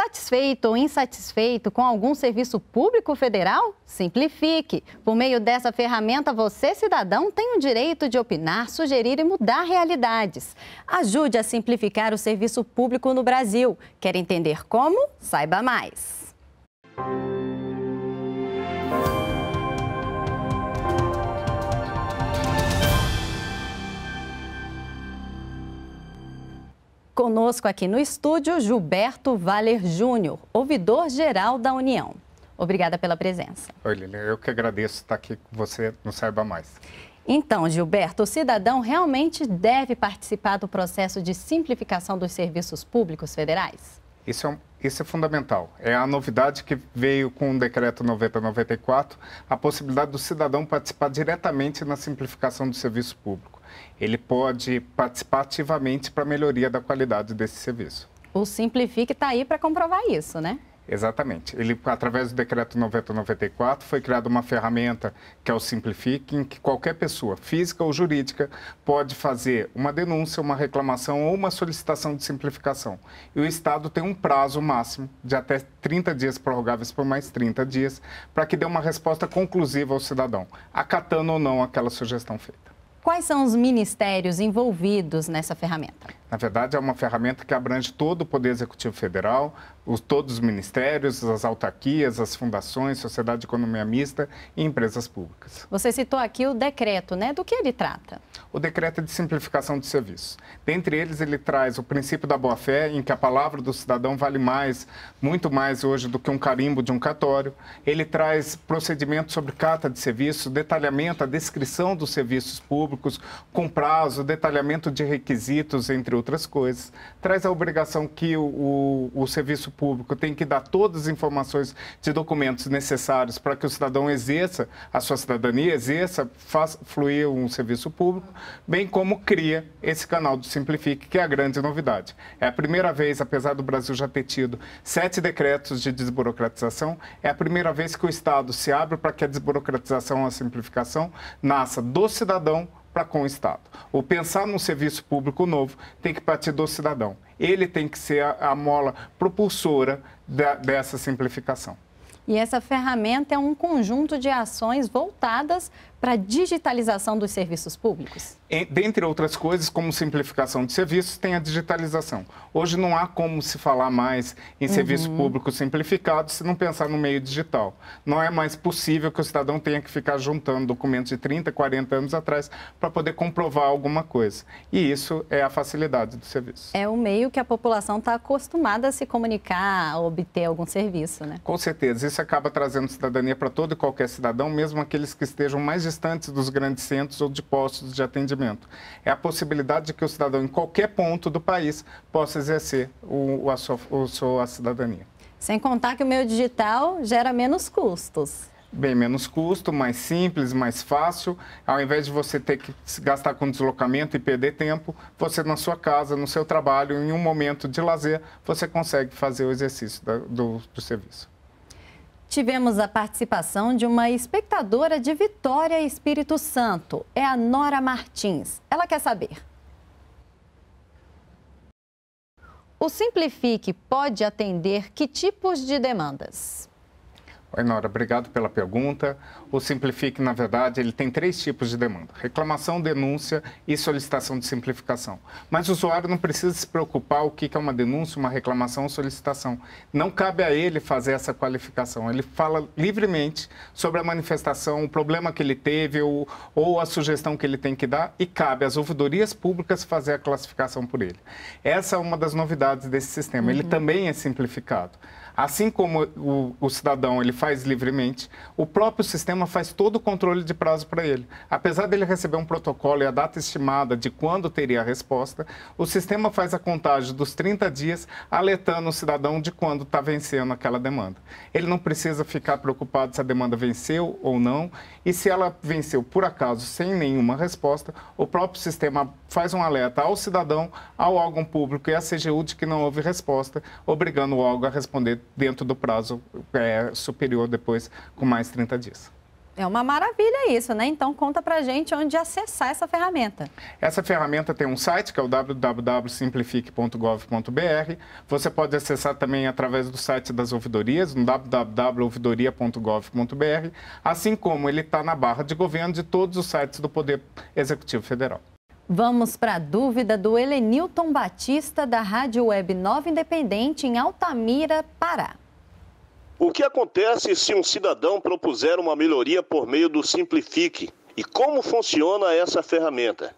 Satisfeito ou insatisfeito com algum serviço público federal? Simplifique! Por meio dessa ferramenta, você, cidadão, tem o direito de opinar, sugerir e mudar realidades. Ajude a simplificar o serviço público no Brasil. Quer entender como? Saiba mais! Conosco aqui no estúdio, Gilberto Valer Júnior, ouvidor-geral da União. Obrigada pela presença. Oi, Lilian, eu que agradeço estar aqui com você no Saiba Mais. Então, Gilberto, o cidadão realmente deve participar do processo de simplificação dos serviços públicos federais? Isso é, um, isso é, fundamental. É a novidade que veio com o decreto 9094, a possibilidade do cidadão participar diretamente na simplificação do serviço público ele pode participar ativamente para a melhoria da qualidade desse serviço. O Simplifique está aí para comprovar isso, né? Exatamente. Ele, através do decreto 9094, foi criada uma ferramenta que é o Simplifique, em que qualquer pessoa, física ou jurídica, pode fazer uma denúncia, uma reclamação ou uma solicitação de simplificação. E o Estado tem um prazo máximo de até 30 dias prorrogáveis por mais 30 dias para que dê uma resposta conclusiva ao cidadão, acatando ou não aquela sugestão feita. Quais são os ministérios envolvidos nessa ferramenta? Na verdade, é uma ferramenta que abrange todo o Poder Executivo Federal, os, todos os ministérios, as autarquias, as fundações, sociedade de economia mista e empresas públicas. Você citou aqui o decreto, né? Do que ele trata? O decreto é de simplificação de serviços. Dentre eles, ele traz o princípio da boa-fé, em que a palavra do cidadão vale mais, muito mais hoje do que um carimbo de um cartório. Ele traz procedimentos sobre carta de serviço, detalhamento, a descrição dos serviços públicos, com prazo, detalhamento de requisitos entre outras coisas, traz a obrigação que o, o, o serviço público tem que dar todas as informações de documentos necessários para que o cidadão exerça a sua cidadania, exerça, faça fluir um serviço público, bem como cria esse canal do Simplifique, que é a grande novidade. É a primeira vez, apesar do Brasil já ter tido sete decretos de desburocratização, é a primeira vez que o Estado se abre para que a desburocratização, a simplificação, nasça do cidadão para com o Estado. O pensar num serviço público novo tem que partir do cidadão. Ele tem que ser a, a mola propulsora da, dessa simplificação. E essa ferramenta é um conjunto de ações voltadas para a digitalização dos serviços públicos? E, dentre outras coisas, como simplificação de serviços, tem a digitalização. Hoje não há como se falar mais em uhum. serviço público simplificado se não pensar no meio digital. Não é mais possível que o cidadão tenha que ficar juntando documentos de 30, 40 anos atrás para poder comprovar alguma coisa. E isso é a facilidade do serviço. É o meio que a população está acostumada a se comunicar, a obter algum serviço, né? Com certeza. Isso acaba trazendo cidadania para todo e qualquer cidadão, mesmo aqueles que estejam mais distantes dos grandes centros ou de postos de atendimento. É a possibilidade de que o cidadão, em qualquer ponto do país, possa exercer o, a, sua, o sua cidadania. Sem contar que o meio digital gera menos custos bem menos custo, mais simples, mais fácil. Ao invés de você ter que se gastar com deslocamento e perder tempo, você na sua casa, no seu trabalho, em um momento de lazer, você consegue fazer o exercício do, do serviço. Tivemos a participação de uma espectadora de Vitória Espírito Santo, é a Nora Martins. Ela quer saber. O Simplifique pode atender que tipos de demandas? Oi, Nora, obrigado pela pergunta. O Simplifique, na verdade, ele tem três tipos de demanda: reclamação, denúncia e solicitação de simplificação. Mas o usuário não precisa se preocupar o que é uma denúncia, uma reclamação ou solicitação. Não cabe a ele fazer essa qualificação. Ele fala livremente sobre a manifestação, o problema que ele teve ou, ou a sugestão que ele tem que dar e cabe às ouvidorias públicas fazer a classificação por ele. Essa é uma das novidades desse sistema. Ele uhum. também é simplificado. Assim como o, o cidadão ele faz livremente, o próprio sistema faz todo o controle de prazo para ele. Apesar dele receber um protocolo e a data estimada de quando teria a resposta, o sistema faz a contagem dos 30 dias, alertando o cidadão de quando está vencendo aquela demanda. Ele não precisa ficar preocupado se a demanda venceu ou não, e se ela venceu por acaso sem nenhuma resposta, o próprio sistema faz um alerta ao cidadão, ao órgão público e à CGU de que não houve resposta, obrigando o órgão a responder dentro do prazo é, superior depois com mais 30 dias. É uma maravilha isso, né? Então conta pra gente onde acessar essa ferramenta. Essa ferramenta tem um site que é o www.simplifique.gov.br. Você pode acessar também através do site das ouvidorias, no www.ouvidoria.gov.br, assim como ele está na barra de governo de todos os sites do Poder Executivo Federal. Vamos para a dúvida do Helenilton Batista, da Rádio Web Nova Independente, em Altamira, Pará. O que acontece se um cidadão propuser uma melhoria por meio do Simplifique? E como funciona essa ferramenta?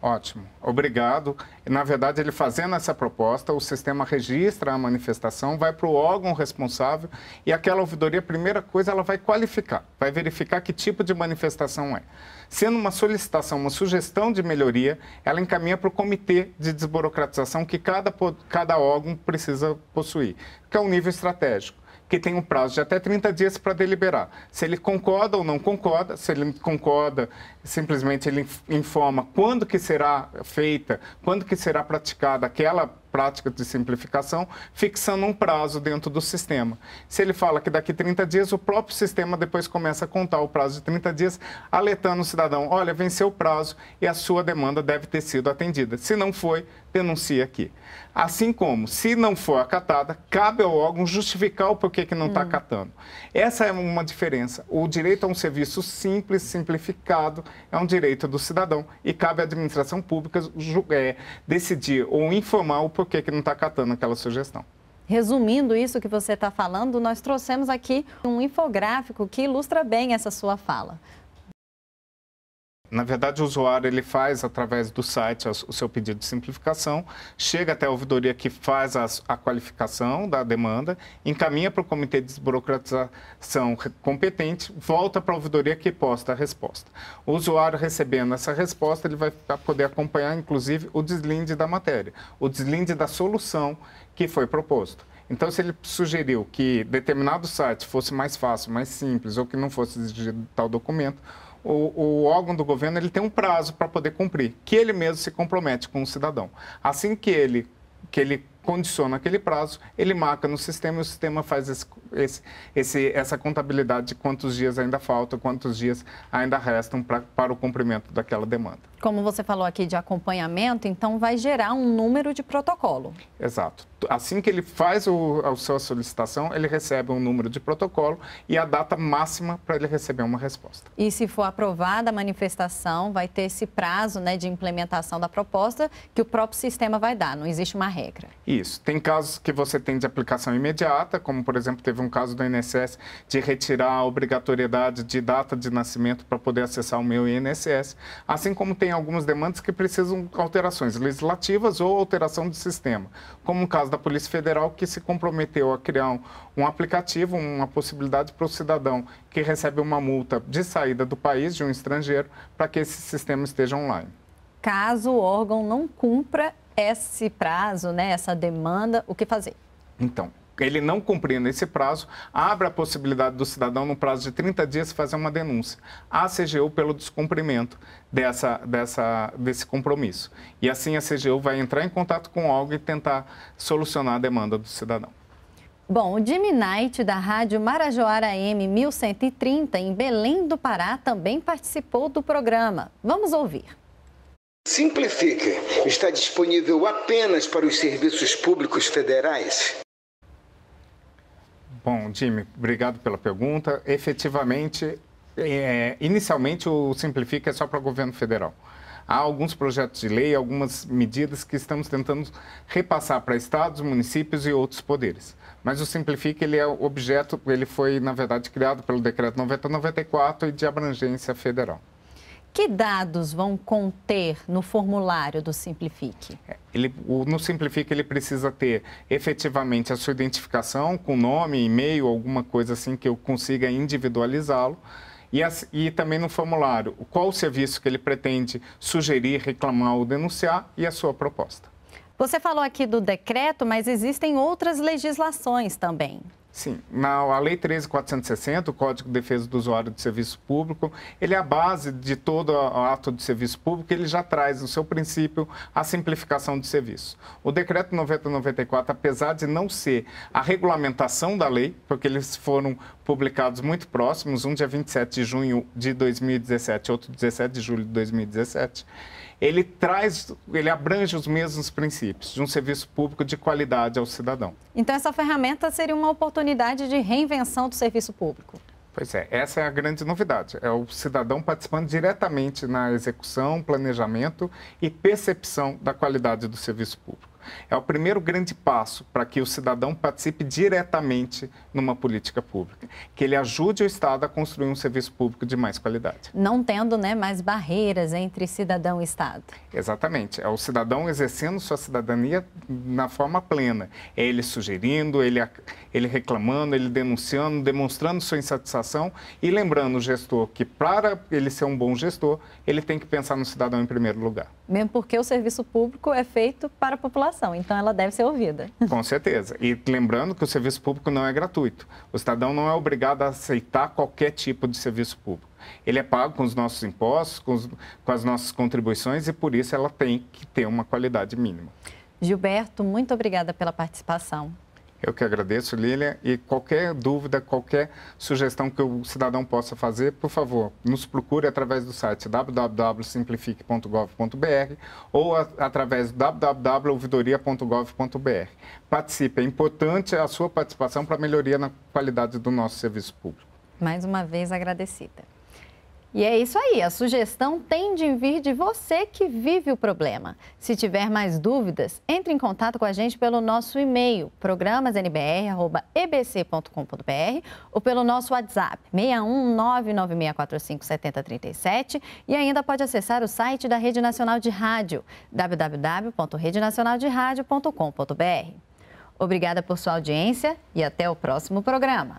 Ótimo, obrigado. Na verdade, ele fazendo essa proposta, o sistema registra a manifestação, vai para o órgão responsável e aquela ouvidoria, primeira coisa, ela vai qualificar, vai verificar que tipo de manifestação é. Sendo uma solicitação, uma sugestão de melhoria, ela encaminha para o comitê de desburocratização que cada, cada órgão precisa possuir, que é um nível estratégico que tem um prazo de até 30 dias para deliberar. Se ele concorda ou não concorda, se ele concorda, simplesmente ele informa quando que será feita, quando que será praticada aquela prática de simplificação, fixando um prazo dentro do sistema. Se ele fala que daqui 30 dias, o próprio sistema depois começa a contar o prazo de 30 dias, alertando o cidadão: olha, venceu o prazo e a sua demanda deve ter sido atendida. Se não foi, denuncie aqui. Assim como, se não for acatada, cabe ao órgão justificar o porquê que não está hum. acatando. Essa é uma diferença. O direito a um serviço simples, simplificado, é um direito do cidadão e cabe à administração pública é, decidir ou informar o por que, que não está catando aquela sugestão. Resumindo isso que você está falando, nós trouxemos aqui um infográfico que ilustra bem essa sua fala. Na verdade, o usuário ele faz através do site o seu pedido de simplificação, chega até a ouvidoria que faz a, a qualificação da demanda, encaminha para o comitê de desburocratização competente, volta para a ouvidoria que posta a resposta. O usuário recebendo essa resposta, ele vai poder acompanhar, inclusive, o deslinde da matéria, o deslinde da solução que foi proposto. Então, se ele sugeriu que determinado site fosse mais fácil, mais simples, ou que não fosse exigido tal documento, o, o órgão do governo ele tem um prazo para poder cumprir, que ele mesmo se compromete com o cidadão. Assim que ele, que ele condiciona aquele prazo, ele marca no sistema e o sistema faz esse, esse, esse, essa contabilidade de quantos dias ainda faltam, quantos dias ainda restam pra, para o cumprimento daquela demanda como você falou aqui, de acompanhamento, então vai gerar um número de protocolo. Exato. Assim que ele faz o, a sua solicitação, ele recebe um número de protocolo e a data máxima para ele receber uma resposta. E se for aprovada a manifestação, vai ter esse prazo né, de implementação da proposta que o próprio sistema vai dar, não existe uma regra. Isso. Tem casos que você tem de aplicação imediata, como, por exemplo, teve um caso do INSS de retirar a obrigatoriedade de data de nascimento para poder acessar o meu INSS, assim como tem tem algumas demandas que precisam de alterações legislativas ou alteração de sistema, como o caso da Polícia Federal, que se comprometeu a criar um, um aplicativo, uma possibilidade para o cidadão que recebe uma multa de saída do país de um estrangeiro para que esse sistema esteja online. Caso o órgão não cumpra esse prazo, né, essa demanda, o que fazer? Então, ele não cumprindo esse prazo, abre a possibilidade do cidadão, no prazo de 30 dias, fazer uma denúncia à CGU pelo descumprimento dessa, dessa, desse compromisso. E assim a CGU vai entrar em contato com algo e tentar solucionar a demanda do cidadão. Bom, o Jimmy Knight, da Rádio Marajoara M 1130, em Belém do Pará, também participou do programa. Vamos ouvir. Simplifica está disponível apenas para os serviços públicos federais? Bom, Jimmy, obrigado pela pergunta. Efetivamente, é, inicialmente o Simplifica é só para o governo federal. Há alguns projetos de lei, algumas medidas que estamos tentando repassar para estados, municípios e outros poderes. Mas o Simplifica, ele é objeto, ele foi, na verdade, criado pelo Decreto 9094 e de abrangência federal. Que dados vão conter no formulário do Simplifique? É, ele, o, no Simplifique ele precisa ter efetivamente a sua identificação com nome, e-mail, alguma coisa assim que eu consiga individualizá-lo. E, as, e, também no formulário, qual o serviço que ele pretende sugerir, reclamar ou denunciar e a sua proposta. Você falou aqui do decreto, mas existem outras legislações também. Sim, na, a Lei 13.460, o Código de Defesa do Usuário de Serviço Público, ele é a base de todo o ato de serviço público, ele já traz no seu princípio a simplificação de serviço. O Decreto 9094, apesar de não ser a regulamentação da lei, porque eles foram publicados muito próximos, um dia 27 de junho de 2017, outro 17 de julho de 2017, ele traz, ele abrange os mesmos princípios de um serviço público de qualidade ao cidadão. Então essa ferramenta seria uma oportunidade de reinvenção do serviço público. Pois é, essa é a grande novidade. É o cidadão participando diretamente na execução, planejamento e percepção da qualidade do serviço público. É o primeiro grande passo para que o cidadão participe diretamente numa política pública, que ele ajude o Estado a construir um serviço público de mais qualidade. Não tendo né, mais barreiras entre cidadão e Estado. Exatamente. É o cidadão exercendo sua cidadania na forma plena. É ele sugerindo, ele, ele reclamando, ele denunciando, demonstrando sua insatisfação e lembrando o gestor que, para ele ser um bom gestor, ele tem que pensar no cidadão em primeiro lugar. Mesmo porque o serviço público é feito para a população população, então ela deve ser ouvida. Com certeza. E lembrando que o serviço público não é gratuito. O cidadão não é obrigado a aceitar qualquer tipo de serviço público. Ele é pago com os nossos impostos, com, os, com as nossas contribuições e por isso ela tem que ter uma qualidade mínima. Gilberto, muito obrigada pela participação. Eu que agradeço, Lilian. E qualquer dúvida, qualquer sugestão que o cidadão possa fazer, por favor, nos procure através do site www.simplifique.gov.br ou a, através www.ouvidoria.gov.br. Participe, é importante a sua participação para a melhoria na qualidade do nosso serviço público. Mais uma vez agradecida. E é isso aí, a sugestão tem de vir de você que vive o problema. Se tiver mais dúvidas, entre em contato com a gente pelo nosso e-mail, programasnbr.ebc.com.br ou pelo nosso WhatsApp, 61996457037 e ainda pode acessar o site da Rede Nacional de Rádio, www.redenacionalderadio.com.br. Obrigada por sua audiência e até o próximo programa.